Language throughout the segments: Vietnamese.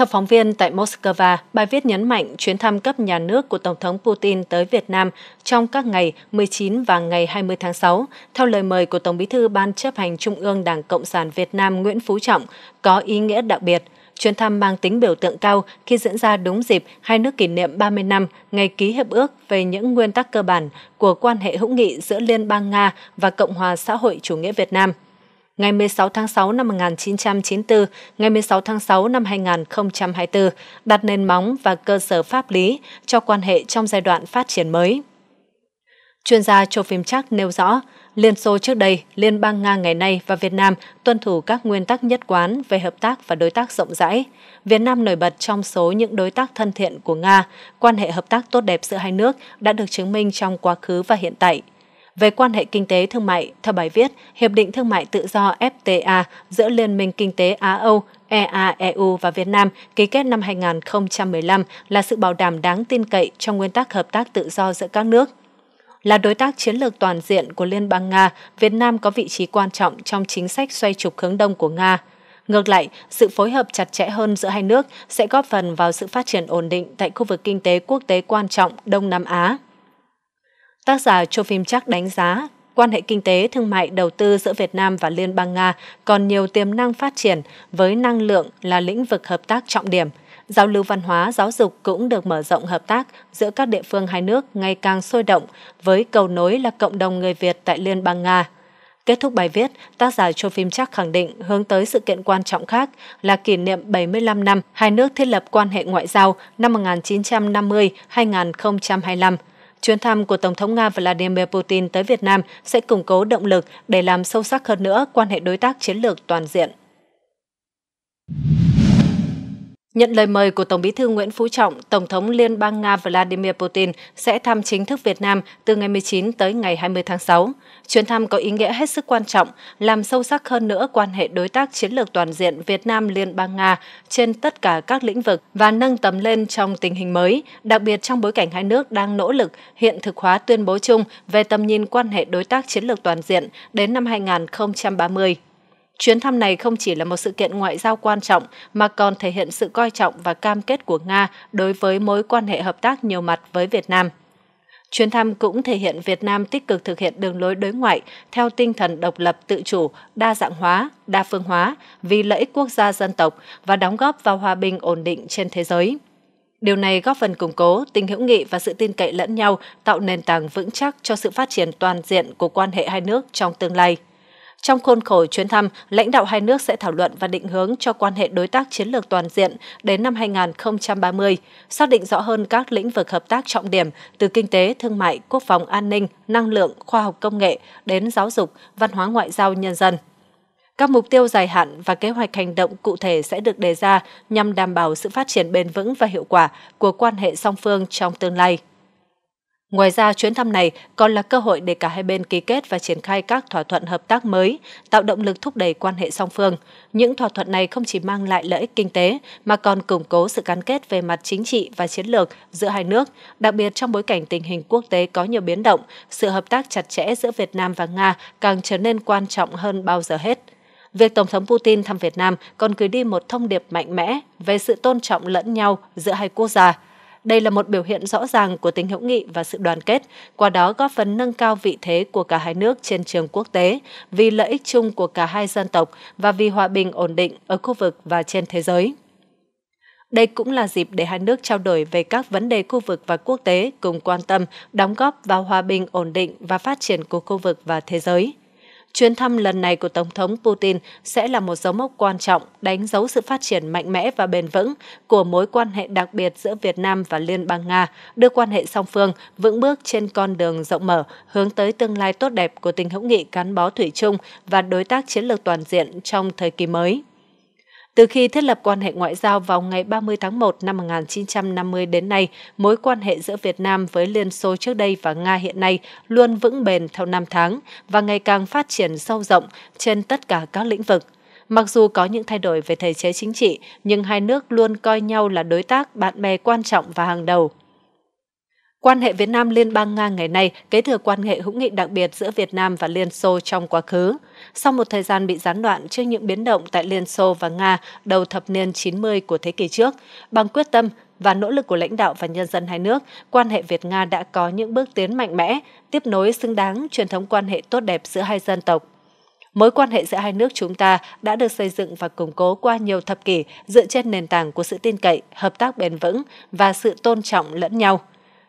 Theo phóng viên tại Moscow, bài viết nhấn mạnh chuyến thăm cấp nhà nước của Tổng thống Putin tới Việt Nam trong các ngày 19 và ngày 20 tháng 6, theo lời mời của Tổng bí thư Ban chấp hành Trung ương Đảng Cộng sản Việt Nam Nguyễn Phú Trọng, có ý nghĩa đặc biệt. Chuyến thăm mang tính biểu tượng cao khi diễn ra đúng dịp hai nước kỷ niệm 30 năm ngày ký hiệp ước về những nguyên tắc cơ bản của quan hệ hữu nghị giữa Liên bang Nga và Cộng hòa xã hội chủ nghĩa Việt Nam – ngày 16 tháng 6 năm 1994, ngày 16 tháng 6 năm 2024, đặt nền móng và cơ sở pháp lý cho quan hệ trong giai đoạn phát triển mới. Chuyên gia Châu Phim Chắc nêu rõ, Liên Xô trước đây, Liên bang Nga ngày nay và Việt Nam tuân thủ các nguyên tắc nhất quán về hợp tác và đối tác rộng rãi. Việt Nam nổi bật trong số những đối tác thân thiện của Nga, quan hệ hợp tác tốt đẹp giữa hai nước đã được chứng minh trong quá khứ và hiện tại – về quan hệ kinh tế thương mại, theo bài viết, Hiệp định Thương mại Tự do FTA giữa Liên minh Kinh tế Á-Âu EAEU và Việt Nam ký kết năm 2015 là sự bảo đảm đáng tin cậy trong nguyên tắc hợp tác tự do giữa các nước. Là đối tác chiến lược toàn diện của Liên bang Nga, Việt Nam có vị trí quan trọng trong chính sách xoay trục hướng đông của Nga. Ngược lại, sự phối hợp chặt chẽ hơn giữa hai nước sẽ góp phần vào sự phát triển ổn định tại khu vực kinh tế quốc tế quan trọng Đông Nam Á. Tác giả Châu Phim Chắc đánh giá, quan hệ kinh tế, thương mại, đầu tư giữa Việt Nam và Liên bang Nga còn nhiều tiềm năng phát triển với năng lượng là lĩnh vực hợp tác trọng điểm. Giao lưu văn hóa, giáo dục cũng được mở rộng hợp tác giữa các địa phương hai nước ngày càng sôi động với cầu nối là cộng đồng người Việt tại Liên bang Nga. Kết thúc bài viết, tác giả Châu Phim Chắc khẳng định hướng tới sự kiện quan trọng khác là kỷ niệm 75 năm hai nước thiết lập quan hệ ngoại giao năm 1950-2025 chuyến thăm của Tổng thống Nga Vladimir Putin tới Việt Nam sẽ củng cố động lực để làm sâu sắc hơn nữa quan hệ đối tác chiến lược toàn diện. Nhận lời mời của Tổng bí thư Nguyễn Phú Trọng, Tổng thống Liên bang Nga Vladimir Putin sẽ thăm chính thức Việt Nam từ ngày 19 tới ngày 20 tháng 6. Chuyến thăm có ý nghĩa hết sức quan trọng, làm sâu sắc hơn nữa quan hệ đối tác chiến lược toàn diện Việt Nam Liên bang Nga trên tất cả các lĩnh vực và nâng tầm lên trong tình hình mới, đặc biệt trong bối cảnh hai nước đang nỗ lực hiện thực hóa tuyên bố chung về tầm nhìn quan hệ đối tác chiến lược toàn diện đến năm 2030. Chuyến thăm này không chỉ là một sự kiện ngoại giao quan trọng mà còn thể hiện sự coi trọng và cam kết của Nga đối với mối quan hệ hợp tác nhiều mặt với Việt Nam. Chuyến thăm cũng thể hiện Việt Nam tích cực thực hiện đường lối đối ngoại theo tinh thần độc lập tự chủ, đa dạng hóa, đa phương hóa vì lợi ích quốc gia dân tộc và đóng góp vào hòa bình ổn định trên thế giới. Điều này góp phần củng cố tình hữu nghị và sự tin cậy lẫn nhau, tạo nền tảng vững chắc cho sự phát triển toàn diện của quan hệ hai nước trong tương lai. Trong khuôn khổ chuyến thăm, lãnh đạo hai nước sẽ thảo luận và định hướng cho quan hệ đối tác chiến lược toàn diện đến năm 2030, xác định rõ hơn các lĩnh vực hợp tác trọng điểm từ kinh tế, thương mại, quốc phòng an ninh, năng lượng, khoa học công nghệ đến giáo dục, văn hóa ngoại giao nhân dân. Các mục tiêu dài hạn và kế hoạch hành động cụ thể sẽ được đề ra nhằm đảm bảo sự phát triển bền vững và hiệu quả của quan hệ song phương trong tương lai. Ngoài ra, chuyến thăm này còn là cơ hội để cả hai bên ký kết và triển khai các thỏa thuận hợp tác mới, tạo động lực thúc đẩy quan hệ song phương. Những thỏa thuận này không chỉ mang lại lợi ích kinh tế mà còn củng cố sự gắn kết về mặt chính trị và chiến lược giữa hai nước, đặc biệt trong bối cảnh tình hình quốc tế có nhiều biến động, sự hợp tác chặt chẽ giữa Việt Nam và Nga càng trở nên quan trọng hơn bao giờ hết việc Tổng thống Putin thăm Việt Nam còn gửi đi một thông điệp mạnh mẽ về sự tôn trọng lẫn nhau giữa hai quốc gia đây là một biểu hiện rõ ràng của tình hữu nghị và sự đoàn kết, qua đó góp phần nâng cao vị thế của cả hai nước trên trường quốc tế, vì lợi ích chung của cả hai dân tộc và vì hòa bình ổn định ở khu vực và trên thế giới. Đây cũng là dịp để hai nước trao đổi về các vấn đề khu vực và quốc tế cùng quan tâm, đóng góp vào hòa bình ổn định và phát triển của khu vực và thế giới chuyến thăm lần này của Tổng thống Putin sẽ là một dấu mốc quan trọng đánh dấu sự phát triển mạnh mẽ và bền vững của mối quan hệ đặc biệt giữa Việt Nam và Liên bang Nga, đưa quan hệ song phương vững bước trên con đường rộng mở hướng tới tương lai tốt đẹp của tình hữu nghị gắn bó thủy chung và đối tác chiến lược toàn diện trong thời kỳ mới. Từ khi thiết lập quan hệ ngoại giao vào ngày 30 tháng 1 năm 1950 đến nay, mối quan hệ giữa Việt Nam với Liên Xô trước đây và Nga hiện nay luôn vững bền theo năm tháng và ngày càng phát triển sâu rộng trên tất cả các lĩnh vực. Mặc dù có những thay đổi về thể chế chính trị, nhưng hai nước luôn coi nhau là đối tác, bạn bè quan trọng và hàng đầu. Quan hệ Việt Nam Liên bang Nga ngày nay kế thừa quan hệ hữu nghị đặc biệt giữa Việt Nam và Liên Xô trong quá khứ. Sau một thời gian bị gián đoạn trước những biến động tại Liên Xô và Nga đầu thập niên 90 của thế kỷ trước, bằng quyết tâm và nỗ lực của lãnh đạo và nhân dân hai nước, quan hệ Việt Nga đã có những bước tiến mạnh mẽ, tiếp nối xứng đáng truyền thống quan hệ tốt đẹp giữa hai dân tộc. Mối quan hệ giữa hai nước chúng ta đã được xây dựng và củng cố qua nhiều thập kỷ dựa trên nền tảng của sự tin cậy, hợp tác bền vững và sự tôn trọng lẫn nhau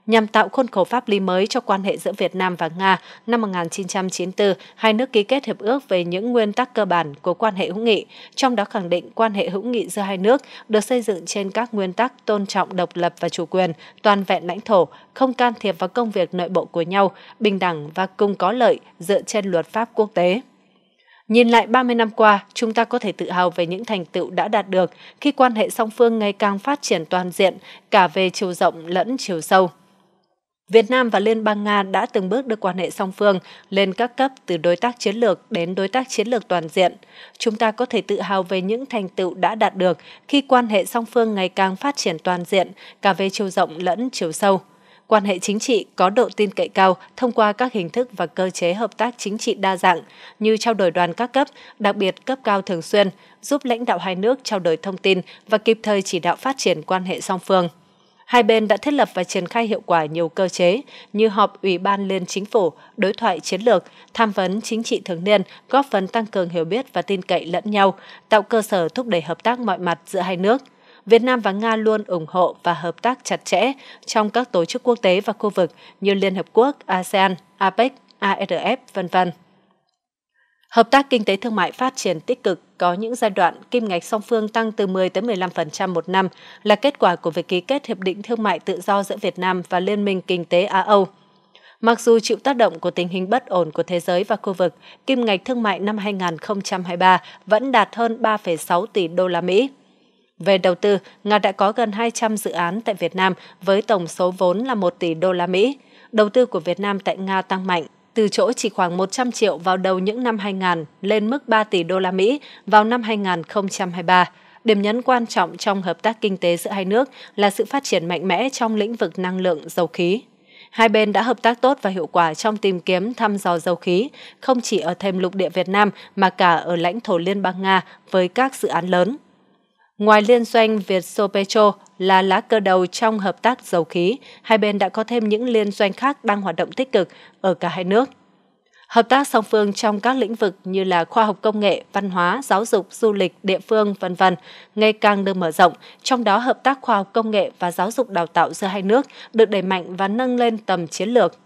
nhằm tạo khuôn khổ pháp lý mới cho quan hệ giữa Việt Nam và Nga năm 1994, hai nước ký kết hiệp ước về những nguyên tắc cơ bản của quan hệ hữu nghị, trong đó khẳng định quan hệ hữu nghị giữa hai nước được xây dựng trên các nguyên tắc tôn trọng độc lập và chủ quyền, toàn vẹn lãnh thổ, không can thiệp vào công việc nội bộ của nhau, bình đẳng và cùng có lợi dựa trên luật pháp quốc tế. Nhìn lại 30 năm qua, chúng ta có thể tự hào về những thành tựu đã đạt được khi quan hệ song phương ngày càng phát triển toàn diện, cả về chiều rộng lẫn chiều sâu. Việt Nam và Liên bang Nga đã từng bước đưa quan hệ song phương lên các cấp từ đối tác chiến lược đến đối tác chiến lược toàn diện. Chúng ta có thể tự hào về những thành tựu đã đạt được khi quan hệ song phương ngày càng phát triển toàn diện, cả về chiều rộng lẫn chiều sâu. Quan hệ chính trị có độ tin cậy cao thông qua các hình thức và cơ chế hợp tác chính trị đa dạng như trao đổi đoàn các cấp, đặc biệt cấp cao thường xuyên, giúp lãnh đạo hai nước trao đổi thông tin và kịp thời chỉ đạo phát triển quan hệ song phương hai bên đã thiết lập và triển khai hiệu quả nhiều cơ chế như họp Ủy ban Liên Chính phủ, đối thoại chiến lược, tham vấn chính trị thường niên, góp phần tăng cường hiểu biết và tin cậy lẫn nhau, tạo cơ sở thúc đẩy hợp tác mọi mặt giữa hai nước. Việt Nam và Nga luôn ủng hộ và hợp tác chặt chẽ trong các tổ chức quốc tế và khu vực như Liên Hợp Quốc, ASEAN, APEC, ARF, v.v. Hợp tác kinh tế thương mại phát triển tích cực có những giai đoạn kim ngạch song phương tăng từ 10 tới 15% một năm là kết quả của việc ký kết hiệp định thương mại tự do giữa Việt Nam và Liên minh kinh tế Á Âu. Mặc dù chịu tác động của tình hình bất ổn của thế giới và khu vực, kim ngạch thương mại năm 2023 vẫn đạt hơn 3,6 tỷ đô la Mỹ. Về đầu tư, Nga đã có gần 200 dự án tại Việt Nam với tổng số vốn là 1 tỷ đô la Mỹ. Đầu tư của Việt Nam tại Nga tăng mạnh từ chỗ chỉ khoảng 100 triệu vào đầu những năm 2000 lên mức 3 tỷ đô la Mỹ vào năm 2023. Điểm nhấn quan trọng trong hợp tác kinh tế giữa hai nước là sự phát triển mạnh mẽ trong lĩnh vực năng lượng dầu khí. Hai bên đã hợp tác tốt và hiệu quả trong tìm kiếm thăm dò dầu khí, không chỉ ở thêm lục địa Việt Nam mà cả ở lãnh thổ Liên bang Nga với các dự án lớn. Ngoài liên doanh Việt Sopecho là lá cờ đầu trong hợp tác dầu khí, hai bên đã có thêm những liên doanh khác đang hoạt động tích cực ở cả hai nước. Hợp tác song phương trong các lĩnh vực như là khoa học công nghệ, văn hóa, giáo dục, du lịch, địa phương, vân vân ngày càng được mở rộng, trong đó hợp tác khoa học công nghệ và giáo dục đào tạo giữa hai nước được đẩy mạnh và nâng lên tầm chiến lược.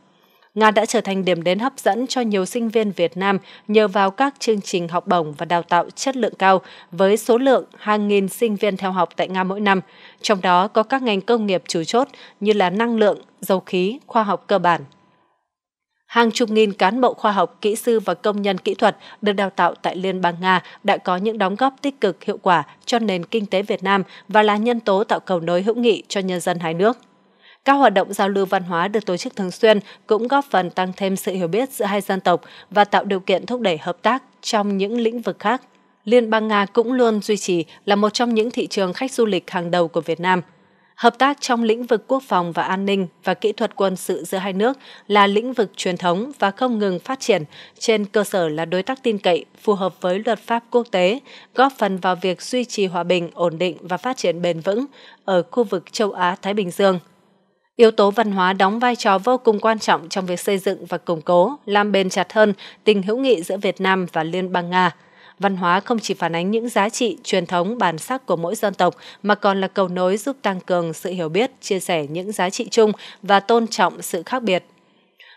Nga đã trở thành điểm đến hấp dẫn cho nhiều sinh viên Việt Nam nhờ vào các chương trình học bổng và đào tạo chất lượng cao với số lượng hàng nghìn sinh viên theo học tại Nga mỗi năm, trong đó có các ngành công nghiệp chủ chốt như là năng lượng, dầu khí, khoa học cơ bản. Hàng chục nghìn cán bộ khoa học, kỹ sư và công nhân kỹ thuật được đào tạo tại Liên bang Nga đã có những đóng góp tích cực hiệu quả cho nền kinh tế Việt Nam và là nhân tố tạo cầu nối hữu nghị cho nhân dân hai nước. Các hoạt động giao lưu văn hóa được tổ chức thường xuyên cũng góp phần tăng thêm sự hiểu biết giữa hai dân tộc và tạo điều kiện thúc đẩy hợp tác trong những lĩnh vực khác. Liên bang Nga cũng luôn duy trì là một trong những thị trường khách du lịch hàng đầu của Việt Nam. Hợp tác trong lĩnh vực quốc phòng và an ninh và kỹ thuật quân sự giữa hai nước là lĩnh vực truyền thống và không ngừng phát triển trên cơ sở là đối tác tin cậy, phù hợp với luật pháp quốc tế, góp phần vào việc duy trì hòa bình, ổn định và phát triển bền vững ở khu vực châu Á-Thái Bình Dương – Yếu tố văn hóa đóng vai trò vô cùng quan trọng trong việc xây dựng và củng cố, làm bền chặt hơn tình hữu nghị giữa Việt Nam và Liên bang Nga. Văn hóa không chỉ phản ánh những giá trị, truyền thống, bản sắc của mỗi dân tộc mà còn là cầu nối giúp tăng cường sự hiểu biết, chia sẻ những giá trị chung và tôn trọng sự khác biệt.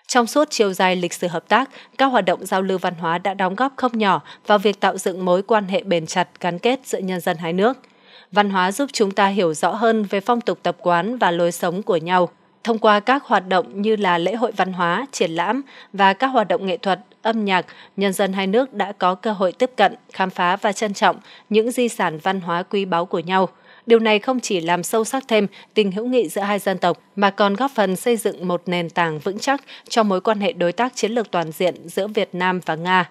Trong suốt chiều dài lịch sử hợp tác, các hoạt động giao lưu văn hóa đã đóng góp không nhỏ vào việc tạo dựng mối quan hệ bền chặt gắn kết giữa nhân dân hai nước – văn hóa giúp chúng ta hiểu rõ hơn về phong tục tập quán và lối sống của nhau thông qua các hoạt động như là lễ hội văn hóa, triển lãm và các hoạt động nghệ thuật, âm nhạc, nhân dân hai nước đã có cơ hội tiếp cận, khám phá và trân trọng những di sản văn hóa quý báu của nhau. Điều này không chỉ làm sâu sắc thêm tình hữu nghị giữa hai dân tộc mà còn góp phần xây dựng một nền tảng vững chắc cho mối quan hệ đối tác chiến lược toàn diện giữa Việt Nam và Nga.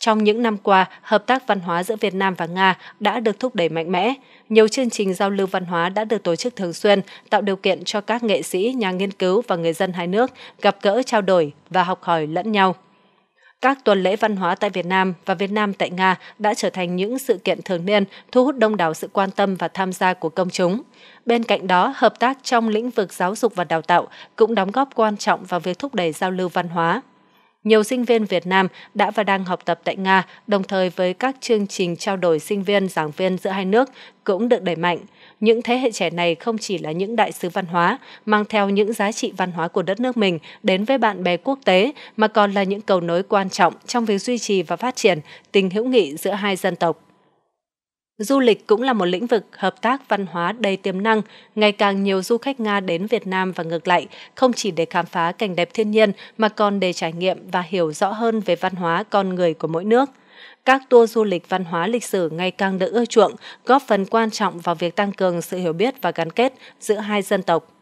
Trong những năm qua, hợp tác văn hóa giữa Việt Nam và Nga đã được thúc đẩy mạnh mẽ. Nhiều chương trình giao lưu văn hóa đã được tổ chức thường xuyên, tạo điều kiện cho các nghệ sĩ, nhà nghiên cứu và người dân hai nước gặp gỡ trao đổi và học hỏi lẫn nhau các tuần lễ văn hóa tại Việt Nam và Việt Nam tại Nga đã trở thành những sự kiện thường niên thu hút đông đảo sự quan tâm và tham gia của công chúng. Bên cạnh đó, hợp tác trong lĩnh vực giáo dục và đào tạo cũng đóng góp quan trọng vào việc thúc đẩy giao lưu văn hóa nhiều sinh viên Việt Nam đã và đang học tập tại Nga, đồng thời với các chương trình trao đổi sinh viên, giảng viên giữa hai nước cũng được đẩy mạnh. Những thế hệ trẻ này không chỉ là những đại sứ văn hóa, mang theo những giá trị văn hóa của đất nước mình đến với bạn bè quốc tế, mà còn là những cầu nối quan trọng trong việc duy trì và phát triển tình hữu nghị giữa hai dân tộc. Du lịch cũng là một lĩnh vực hợp tác văn hóa đầy tiềm năng, ngày càng nhiều du khách Nga đến Việt Nam và ngược lại, không chỉ để khám phá cảnh đẹp thiên nhiên mà còn để trải nghiệm và hiểu rõ hơn về văn hóa con người của mỗi nước. Các tour du lịch văn hóa lịch sử ngày càng được ưa chuộng, góp phần quan trọng vào việc tăng cường sự hiểu biết và gắn kết giữa hai dân tộc.